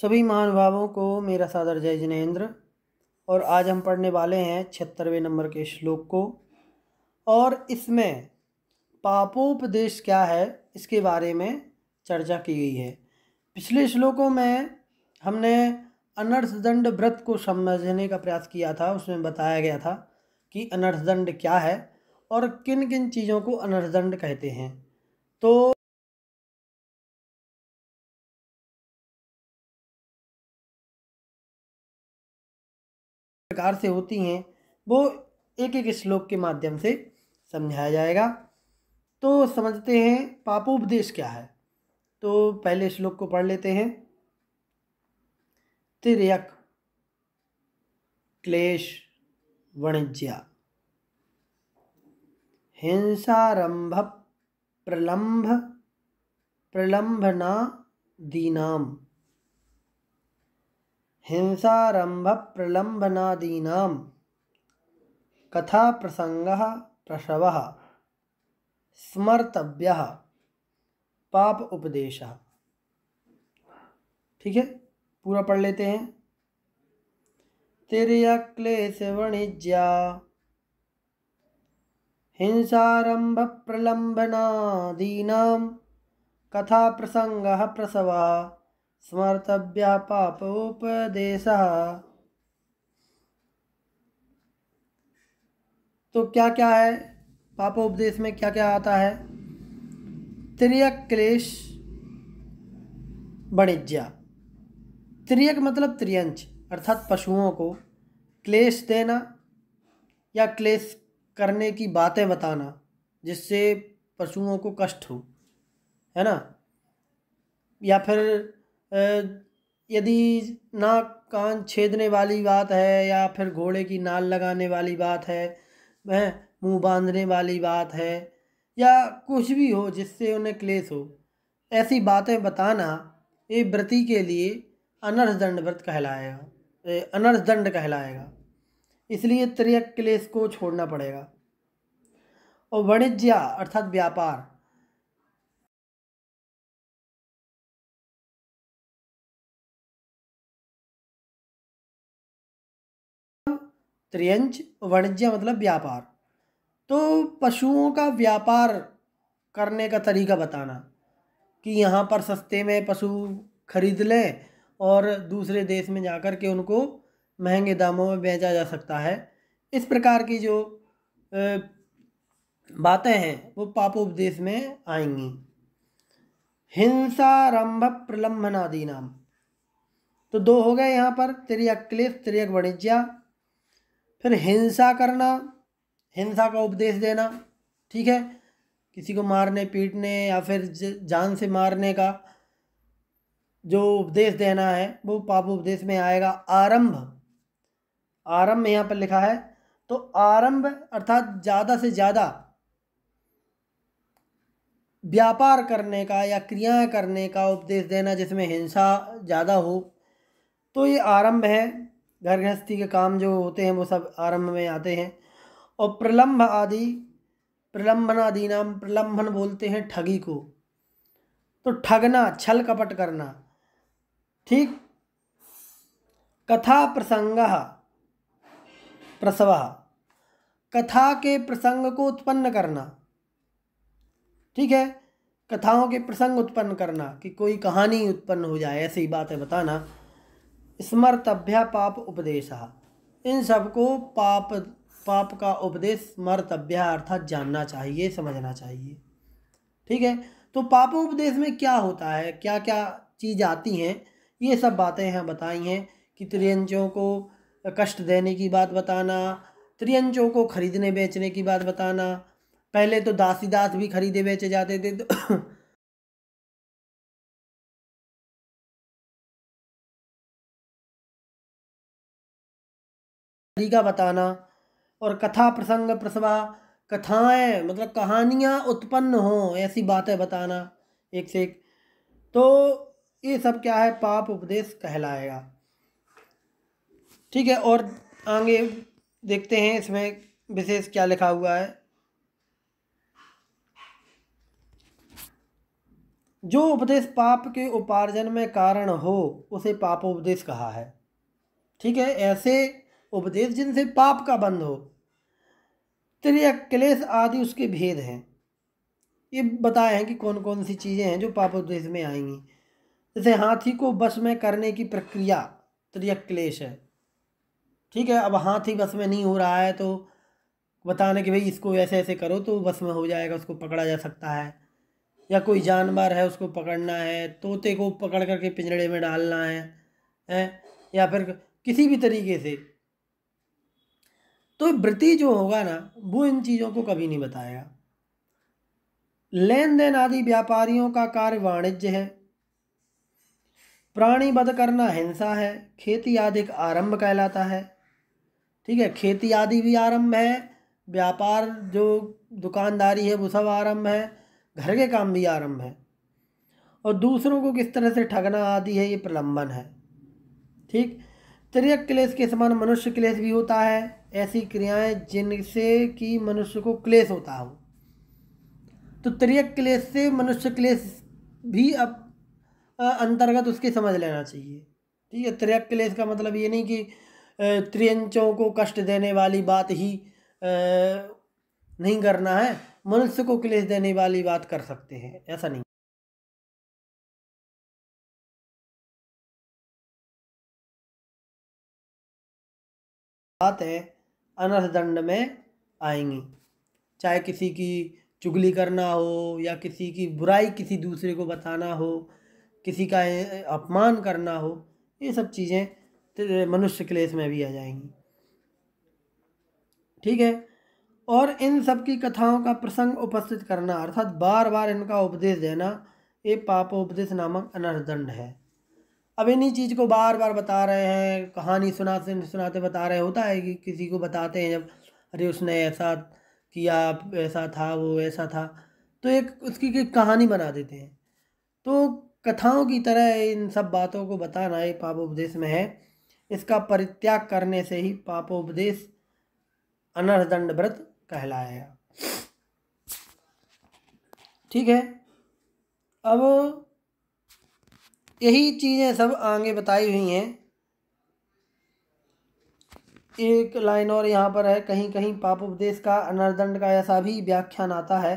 सभी महानुभावों को मेरा सादर जय जिनेन्द्र और आज हम पढ़ने वाले हैं छिहत्तरवें नंबर के श्लोक को और इसमें पापोपदेश क्या है इसके बारे में चर्चा की गई है पिछले श्लोकों में हमने अनर्थ दंड व्रत को समझने का प्रयास किया था उसमें बताया गया था कि अनर्थ दंड क्या है और किन किन चीज़ों को अनर्थ दंड कहते हैं तो प्रकार से होती हैं वो एक एक श्लोक के माध्यम से समझाया जाएगा तो समझते हैं पापोपदेश क्या है तो पहले श्लोक को पढ़ लेते हैं तिरयक क्लेश वणिज्या हिंसारंभ प्रलंभ प्रलंभना दीनाम हिंसारंभ कथा प्रसंग प्रसव स्मर्तव्य पाप उपदेश ठीक है पूरा पढ़ लेते हैं तिरय क्लेश वणिज्या हिंसारंभ प्रलंबनादीना कथा प्रसंग प्रसवा स्मर्तव्यापोपदेश तो क्या क्या है पापोपदेश में क्या क्या आता है त्रियक क्लेश वणिज्या त्रियक मतलब त्रियंश अर्थात पशुओं को क्लेश देना या क्लेश करने की बातें बताना जिससे पशुओं को कष्ट हो है ना या फिर यदि नाक कान छेदने वाली बात है या फिर घोड़े की नाल लगाने वाली बात है वह मुंह बांधने वाली बात है या कुछ भी हो जिससे उन्हें क्लेश हो ऐसी बातें बताना ये व्रती के लिए अनर्थ दंड व्रत कहलाएगा अनर्थ दंड कहलाएगा इसलिए त्रियक क्लेश को छोड़ना पड़ेगा और वाणिज्य अर्थात व्यापार त्रियंच वाणिज्य मतलब व्यापार तो पशुओं का व्यापार करने का तरीका बताना कि यहाँ पर सस्ते में पशु खरीद लें और दूसरे देश में जाकर के उनको महंगे दामों में बेचा जा सकता है इस प्रकार की जो बातें हैं वो पापोपदेश में आएंगी हिंसारम्भ प्रलम्बनादि नाम तो दो हो गए यहाँ पर त्रियक क्लेश त्रियक वाणिज्या फिर हिंसा करना हिंसा का उपदेश देना ठीक है किसी को मारने पीटने या फिर जान से मारने का जो उपदेश देना है वो पाप उपदेश में आएगा आरंभ आरंभ यहाँ पर लिखा है तो आरंभ अर्थात ज़्यादा से ज़्यादा व्यापार करने का या क्रियाएं करने का उपदेश देना जिसमें हिंसा ज़्यादा हो तो ये आरंभ है घर गृहस्थी के काम जो होते हैं वो सब आरंभ में आते हैं और प्रलम्भ आदि प्रलम्बन आदि नाम प्रलंबन बोलते हैं ठगी को तो ठगना छल कपट करना ठीक कथा प्रसंग प्रसव कथा के प्रसंग को उत्पन्न करना ठीक है कथाओं के प्रसंग उत्पन्न करना कि कोई कहानी उत्पन्न हो जाए ऐसी बातें बताना स्मर्तभ्या पाप उपदेश इन सबको पाप पाप का उपदेश स्मर्तभ्या अर्थात जानना चाहिए समझना चाहिए ठीक है तो पाप उपदेश में क्या होता है क्या क्या चीज़ आती हैं ये सब बातें हैं बताई हैं कि त्रियंचों को कष्ट देने की बात बताना त्रियंचों को खरीदने बेचने की बात बताना पहले तो दासी दास भी खरीदे बेचे जाते थे तो तरीका बताना और कथा प्रसंग प्रसवा कथाएं मतलब कहानियां उत्पन्न हो ऐसी बातें बताना एक से एक तो ये सब क्या है पाप उपदेश कहलाएगा ठीक है और आगे देखते हैं इसमें विशेष क्या लिखा हुआ है जो उपदेश पाप के उपार्जन में कारण हो उसे पापोपदेश कहा है ठीक है ऐसे उपदेश जिनसे पाप का बंद हो त्रिय क्लेश आदि उसके भेद हैं ये बताए हैं कि कौन कौन सी चीज़ें हैं जो पाप उपदेश में आएंगी जैसे हाथी को बस में करने की प्रक्रिया त्रिय क्लेश है ठीक है अब हाथी बस में नहीं हो रहा है तो बताने कि भाई इसको ऐसे ऐसे करो तो बस में हो जाएगा उसको पकड़ा जा सकता है या कोई जानवर है उसको पकड़ना है तोते को पकड़ करके पिंजड़े में डालना है है? या फिर किसी भी तरीके से तो वृत्ति जो होगा ना वो इन चीज़ों को कभी नहीं बताएगा लेन देन आदि व्यापारियों का कार्य वाणिज्य है प्राणी बध करना हिंसा है खेती आदि आरंभ कहलाता है ठीक है खेती आदि भी आरंभ है व्यापार जो दुकानदारी है वो सब आरंभ है घर के काम भी आरंभ है और दूसरों को किस तरह से ठगना आदि है ये प्रलंबन है ठीक त्रियक क्लेश के समान मनुष्य क्लेश भी होता है ऐसी क्रियाएं जिनसे कि मनुष्य को क्लेश होता हो तो त्रियक क्लेश से मनुष्य क्लेश भी अब अंतर्गत उसके समझ लेना चाहिए ठीक है त्रियक क्लेश का मतलब ये नहीं कि त्रियंचों को कष्ट देने वाली बात ही नहीं करना है मनुष्य को क्लेश देने वाली बात कर सकते हैं ऐसा नहीं बात है अनर्थ दंड में आएंगी चाहे किसी की चुगली करना हो या किसी की बुराई किसी दूसरे को बताना हो किसी का अपमान करना हो ये सब चीज़ें मनुष्य क्लेश में भी आ जाएंगी ठीक है और इन सब की कथाओं का प्रसंग उपस्थित करना अर्थात बार बार इनका उपदेश देना ये पापोपदेश नामक अनर्थ दंड है अब इन्हीं चीज़ को बार बार बता रहे हैं कहानी सुनाते सुनाते बता रहे होता है कि किसी को बताते हैं जब अरे उसने ऐसा किया ऐसा था वो ऐसा था तो एक उसकी एक कहानी बना देते हैं तो कथाओं की तरह इन सब बातों को बताना ये पापोपदेश में है इसका परित्याग करने से ही पापोपदेश अनर्दंड व्रत कहलाएगा ठीक है अब यही चीज़ें सब आगे बताई हुई हैं एक लाइन और यहाँ पर है कहीं कहीं पाप उपदेश का अनर्दंड का ऐसा भी व्याख्यान आता है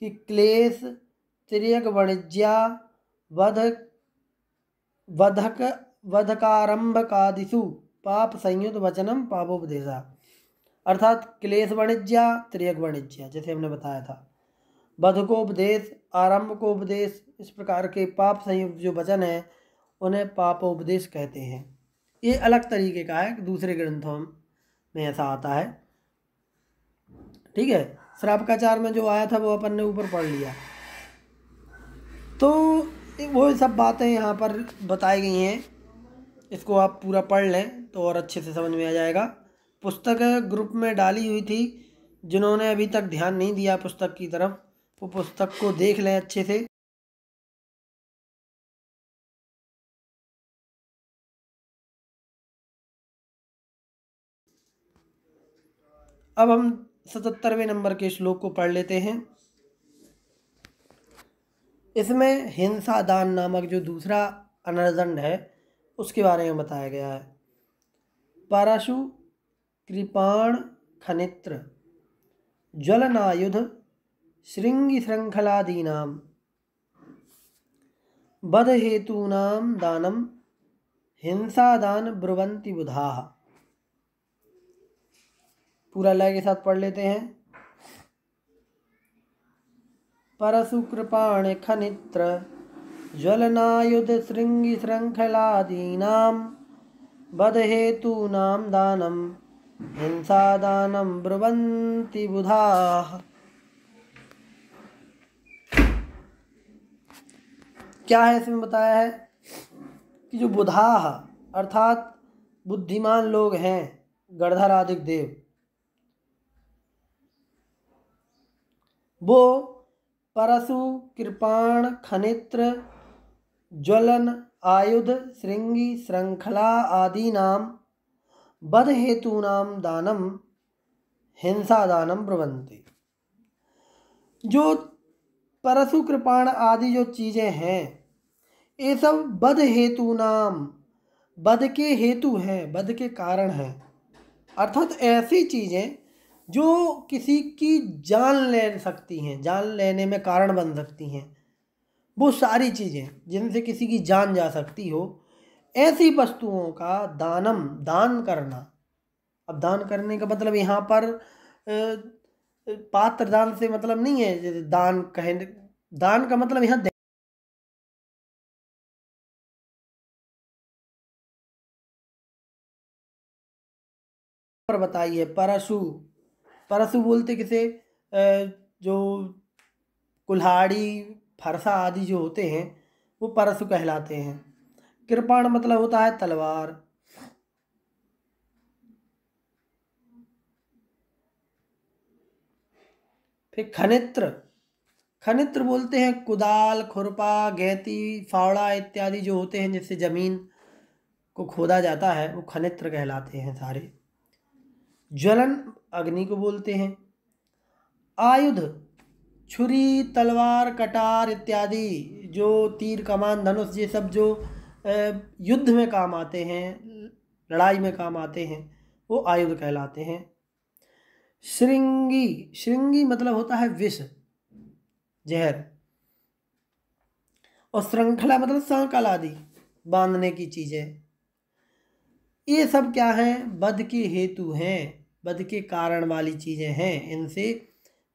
कि क्लेश त्रियक वणिज्या वध वधक दिशु पाप संयुक्त वचनम पापोपदेशा अर्थात क्लेश वणिज्या त्रियक वणिज्या जैसे हमने बताया था वध को उपदेश आरंभ को उपदेश इस प्रकार के पाप संयुक्त जो वचन हैं उन्हें पापोपदेश कहते हैं ये अलग तरीके का है दूसरे ग्रंथों में ऐसा आता है ठीक है चार में जो आया था वो अपन ने ऊपर पढ़ लिया तो वो सब बातें यहाँ पर बताई गई हैं इसको आप पूरा पढ़ लें तो और अच्छे से समझ में आ जाएगा पुस्तक ग्रुप में डाली हुई थी जिन्होंने अभी तक ध्यान नहीं दिया पुस्तक की तरफ वो पुस्तक को देख लें अच्छे से अब हम सतहत्तरवें नंबर के श्लोक को पढ़ लेते हैं इसमें हिंसा दान नामक जो दूसरा अनर्दंड है उसके बारे में बताया गया है पराशु कृपाण खनित्र ज्वलनायुध श्रृंखलादीना बधहेतूना दान हिंसादान ब्रुवंति बुधा पूरा लय के साथ पढ़ लेते हैं परशु कृपाण खनित्र ज्वलनायुध श्रृंगि श्रृंखलादीना बधहेतूना दान हिंसादान ब्रुवंति बुधा क्या है इसमें बताया है कि जो बुधा अर्थात बुद्धिमान लोग हैं गर्धाराधिक देव वो परशु कृपाण खनित्र ज्वलन आयुध श्रृंगी श्रृंखला आदीना बध नाम दानम हिंसा दानम प्रवंती जो परशु कृपाण आदि जो चीज़ें हैं ये सब बद हेतु नाम बद के हेतु हैं बद के कारण हैं अर्थात ऐसी चीज़ें जो किसी की जान ले सकती हैं जान लेने में कारण बन सकती हैं वो सारी चीज़ें जिनसे किसी की जान जा सकती हो ऐसी वस्तुओं का दानम दान करना अब दान करने का मतलब यहाँ पर पात्र दान से मतलब नहीं है दान कहें दान का मतलब यहाँ पर बताइए परशु परशु बोलते किसे जो कुल्हाड़ी फरसा आदि जो होते हैं वो परशु कहलाते हैं कृपाण मतलब होता है तलवार फिर खनित्र खनित्र बोलते हैं कुदाल खुरपा गहती फावड़ा इत्यादि जो होते हैं जिससे ज़मीन को खोदा जाता है वो खनित्र कहलाते हैं सारे ज्वलन अग्नि को बोलते हैं आयुध छुरी तलवार कटार इत्यादि जो तीर कमान धनुष ये सब जो युद्ध में काम आते हैं लड़ाई में काम आते हैं वो आयुध कहलाते हैं श्रृंगी श्रृंगी मतलब होता है विष जहर और श्रृंखला मतलब सांकल आदि बांधने की चीज़ें ये सब क्या हैं बध के हेतु हैं बध के कारण वाली चीज़ें हैं इनसे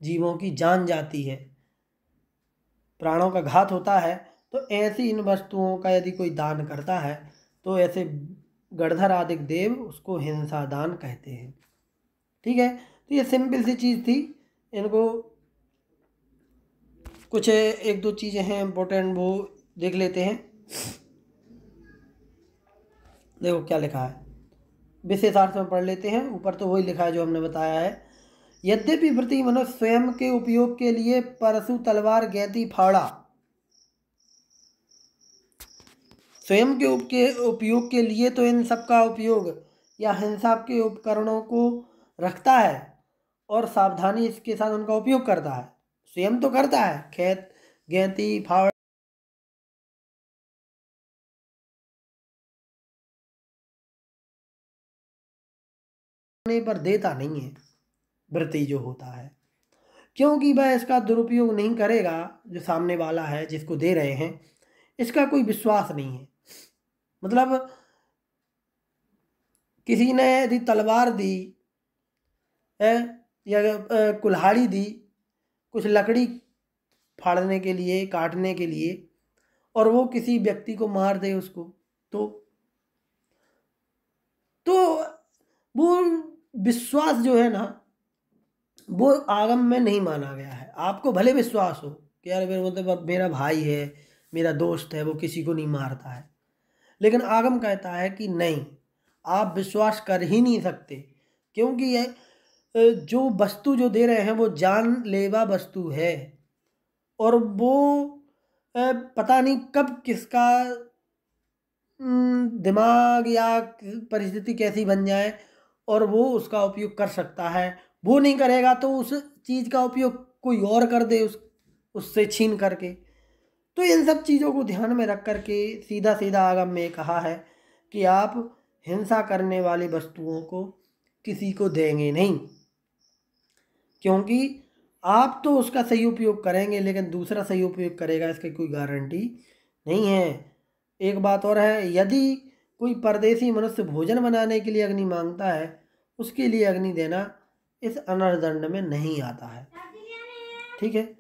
जीवों की जान जाती है प्राणों का घात होता है तो ऐसी इन वस्तुओं का यदि कोई दान करता है तो ऐसे गढ़धर आदि देव उसको हिंसा दान कहते हैं ठीक है तो ये सिंपल सी चीज़ थी इनको कुछ एक दो चीज़ें हैं इम्पोर्टेंट वो देख लेते हैं देखो क्या लिखा है विशेषार्थ में पढ़ लेते हैं ऊपर तो वही लिखा है जो हमने बताया है यद्यपि प्रति मनुष्य स्वयं के उपयोग के लिए परसु तलवार गैती फाड़ा स्वयं के उप के उपयोग के लिए तो इन सब का उपयोग या हिंसा के उपकरणों को रखता है और सावधानी इसके साथ उनका उपयोग करता है स्वयं तो करता है खेत गेंती फावड़ पर देता नहीं है वृत्ति जो होता है क्योंकि वह इसका दुरुपयोग नहीं करेगा जो सामने वाला है जिसको दे रहे हैं इसका कोई विश्वास नहीं है मतलब किसी ने यदि तलवार दी है या कुल्हाड़ी दी कुछ लकड़ी फाड़ने के लिए काटने के लिए और वो किसी व्यक्ति को मार दे उसको तो तो वो विश्वास जो है ना वो आगम में नहीं माना गया है आपको भले विश्वास हो कि यार मेरे मतलब मेरा भाई है मेरा दोस्त है वो किसी को नहीं मारता है लेकिन आगम कहता है कि नहीं आप विश्वास कर ही नहीं सकते क्योंकि ये जो वस्तु जो दे रहे हैं वो जानलेवा वस्तु है और वो पता नहीं कब किसका दिमाग या परिस्थिति कैसी बन जाए और वो उसका उपयोग कर सकता है वो नहीं करेगा तो उस चीज़ का उपयोग कोई और कर दे उस उससे छीन करके तो इन सब चीज़ों को ध्यान में रख कर के सीधा सीधा आगम में कहा है कि आप हिंसा करने वाली वस्तुओं को किसी को देंगे नहीं क्योंकि आप तो उसका सही उपयोग करेंगे लेकिन दूसरा सही उपयोग करेगा इसकी कोई गारंटी नहीं है एक बात और है यदि कोई परदेसी मनुष्य भोजन बनाने के लिए अग्नि मांगता है उसके लिए अग्नि देना इस अनर्दंड में नहीं आता है ठीक है